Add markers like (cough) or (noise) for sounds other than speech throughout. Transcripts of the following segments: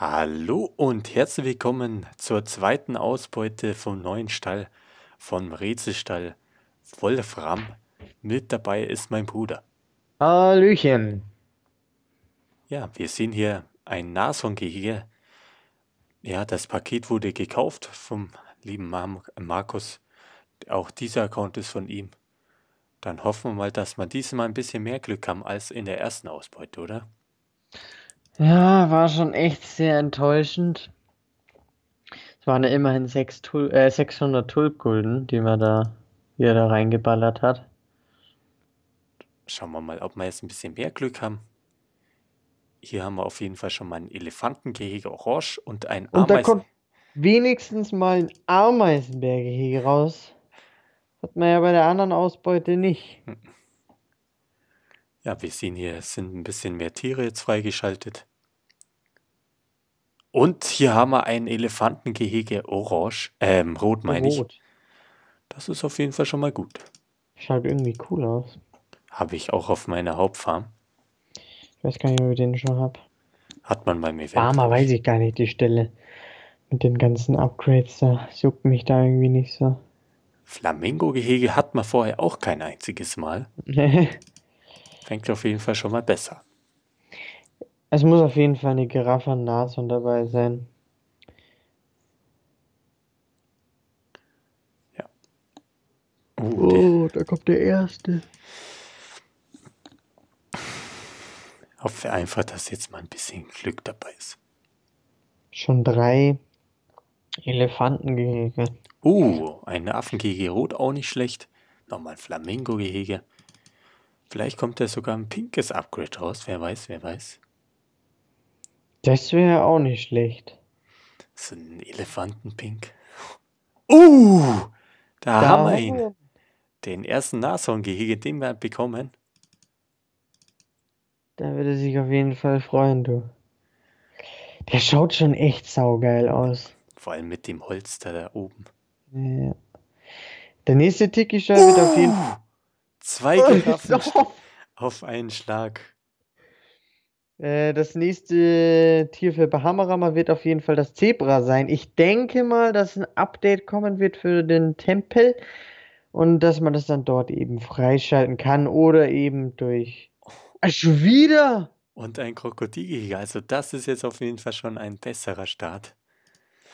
Hallo und herzlich willkommen zur zweiten Ausbeute vom neuen Stall, vom Rätselstall Wolfram. Mit dabei ist mein Bruder. Hallöchen. Ja, wir sehen hier ein Nashorngehege. Ja, das Paket wurde gekauft vom lieben Markus. Auch dieser Account ist von ihm. Dann hoffen wir mal, dass wir diesmal ein bisschen mehr Glück haben als in der ersten Ausbeute, oder? Ja, war schon echt sehr enttäuschend. Es waren ja immerhin 6, äh, 600 Tulpgulden, die man da, die reingeballert hat. Schauen wir mal, ob wir jetzt ein bisschen mehr Glück haben. Hier haben wir auf jeden Fall schon mal ein Elefantengehege Orange und ein Ameisen. Und da kommt wenigstens mal ein Ameisenberggehege raus. Hat man ja bei der anderen Ausbeute nicht. Hm. Ja, wir sehen hier, es sind ein bisschen mehr Tiere jetzt freigeschaltet. Und hier haben wir ein Elefantengehege orange, ähm, rot meine ich. Das ist auf jeden Fall schon mal gut. Schaut irgendwie cool aus. Habe ich auch auf meiner Hauptfarm. Ich weiß gar nicht, ob ich den schon habe. Hat man bei mir. Farmer weiß ich gar nicht die Stelle. Mit den ganzen Upgrades da juckt mich da irgendwie nicht so. Flamingo-Gehege hat man vorher auch kein einziges Mal. (laughs) Fängt auf jeden Fall schon mal besser. Es muss auf jeden Fall eine Giraffe Nashorn dabei sein. Ja. Oh, oh da kommt der erste. Hoffe einfach, dass jetzt mal ein bisschen Glück dabei ist. Schon drei Elefantengehege. Oh, uh, ein Affengehege rot auch nicht schlecht. Nochmal Flamingo-Gehege. Vielleicht kommt da sogar ein pinkes Upgrade raus. Wer weiß, wer weiß. Das wäre auch nicht schlecht. So ein Elefantenpink. Uh! Da, da haben wir ihn. Den ersten Nashorngehege, den wir bekommen. Da würde sich auf jeden Fall freuen, du. Der schaut schon echt saugeil aus. Vor allem mit dem Holster da oben. Ja. Der nächste Tick ist ja uh! wieder auf jeden Fall. Zwei Giraffen (laughs) oh, auf einen Schlag. Äh, das nächste Tier für Bahamarama wird auf jeden Fall das Zebra sein. Ich denke mal, dass ein Update kommen wird für den Tempel und dass man das dann dort eben freischalten kann oder eben durch. Schon wieder! Und ein Krokodilgehege. Also, das ist jetzt auf jeden Fall schon ein besserer Start.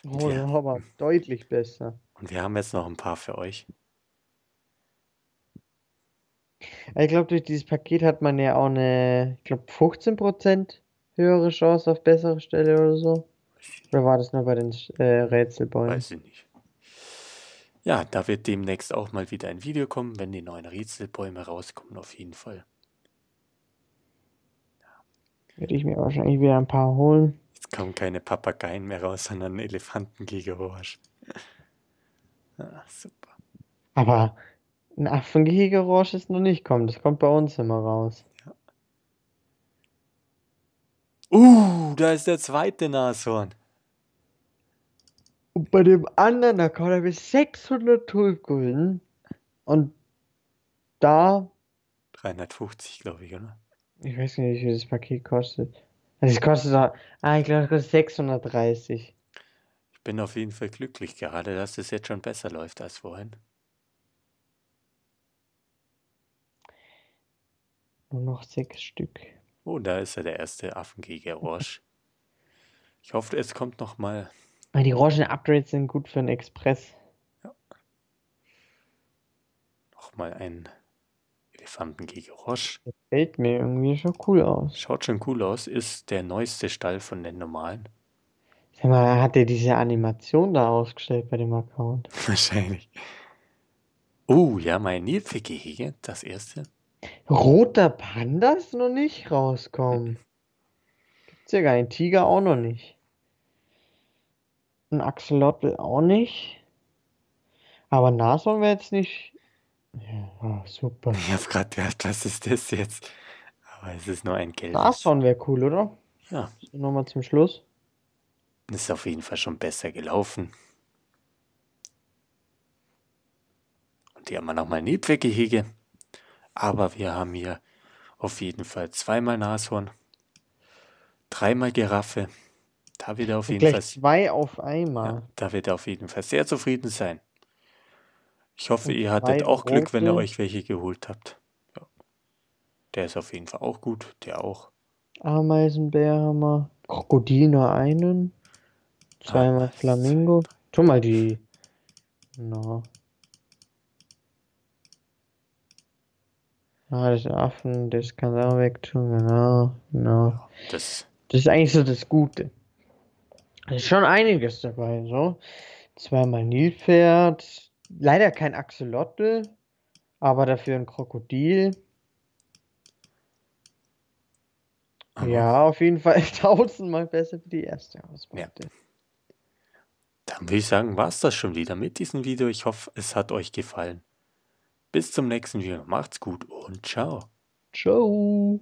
Oh, ja, aber deutlich besser. Und wir haben jetzt noch ein paar für euch. Ich glaube, durch dieses Paket hat man ja auch eine, ich glaube, 15% höhere Chance auf bessere Stelle oder so. Oder war das nur bei den äh, Rätselbäumen? Weiß ich nicht. Ja, da wird demnächst auch mal wieder ein Video kommen, wenn die neuen Rätselbäume rauskommen, auf jeden Fall. Ja. Werde ich mir wahrscheinlich wieder ein paar holen. Jetzt kommen keine Papageien mehr raus, sondern Elefanten (laughs) ah, super. Aber ein Affengehege-Rorsch ist noch nicht kommen. Das kommt bei uns immer raus. Ja. Uh, da ist der zweite Nashorn. Und bei dem anderen Account habe ich 600 Tulpen. Und da. 350, glaube ich, oder? Ich weiß nicht, wie das Paket kostet. Also, es kostet. Ah, ich glaube, es kostet 630. Ich bin auf jeden Fall glücklich gerade, dass es jetzt schon besser läuft als vorhin. Nur noch sechs Stück. Oh, da ist ja der erste Affenkrieger Roche. Ich hoffe, es kommt noch mal. Ah, die Roche-Upgrades sind gut für den Express. Ja. Noch mal ein Elefantenkrieger Roche. Das fällt mir irgendwie schon cool aus. Schaut schon cool aus. Ist der neueste Stall von den normalen. Sag mal, hat er diese Animation da ausgestellt bei dem Account? (laughs) Wahrscheinlich. Oh, ja, mein Nilpferdgehege, das erste. Roter Panda ist noch nicht rauskommen. Gibt's ja gar einen Tiger auch noch nicht. Ein Axolotl auch nicht. Aber Nashorn wäre jetzt nicht. Ja, oh, super. Ich hab grad gedacht, was ist das jetzt? Aber es ist nur ein Geld. Nashorn wäre cool, oder? Ja. So, Nochmal zum Schluss. Ist auf jeden Fall schon besser gelaufen. Und hier haben wir nochmal ein Niedweggehege. Aber wir haben hier auf jeden Fall zweimal Nashorn, dreimal Giraffe. Da wird er auf jeden Fall. Zwei auf einmal. Ja, da wird er auf jeden Fall sehr zufrieden sein. Ich hoffe, Und ihr hattet auch Glück, wenn ihr euch welche geholt habt. Ja. Der ist auf jeden Fall auch gut, der auch. Ameisenbär haben wir. Krokodil nur einen. Ah, zweimal Flamingo. Schon mal die. No. Ah, das Affen, das kann auch wegtun, genau, genau. das, das ist eigentlich so das Gute. Es ist schon einiges dabei, so. Zweimal Nilpferd, leider kein Axolotl, aber dafür ein Krokodil. Aber ja, auf jeden Fall (laughs) tausendmal besser wie die erste Ausbeute. Ja. Dann würde ich sagen, war es das schon wieder mit diesem Video. Ich hoffe, es hat euch gefallen. Bis zum nächsten Video. Macht's gut und ciao. Ciao.